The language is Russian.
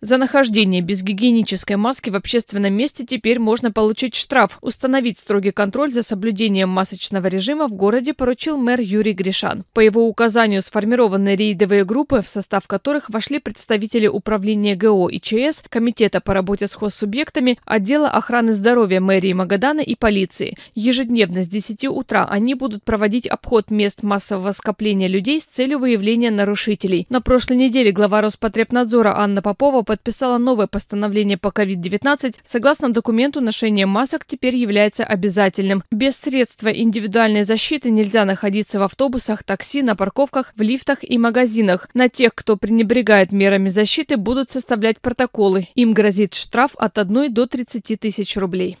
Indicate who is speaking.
Speaker 1: За нахождение без гигиенической маски в общественном месте теперь можно получить штраф. Установить строгий контроль за соблюдением масочного режима в городе поручил мэр Юрий Гришан. По его указанию сформированы рейдовые группы, в состав которых вошли представители управления ГО и ЧС, Комитета по работе с хоссубъектами, отдела охраны здоровья мэрии Магадана и полиции. Ежедневно с 10 утра они будут проводить обход мест массового скопления людей с целью выявления нарушителей. На прошлой неделе глава Роспотребнадзора Анна Попова подписала новое постановление по COVID-19. Согласно документу, ношение масок теперь является обязательным. Без средства индивидуальной защиты нельзя находиться в автобусах, такси, на парковках, в лифтах и магазинах. На тех, кто пренебрегает мерами защиты, будут составлять протоколы. Им грозит штраф от 1 до 30 тысяч рублей.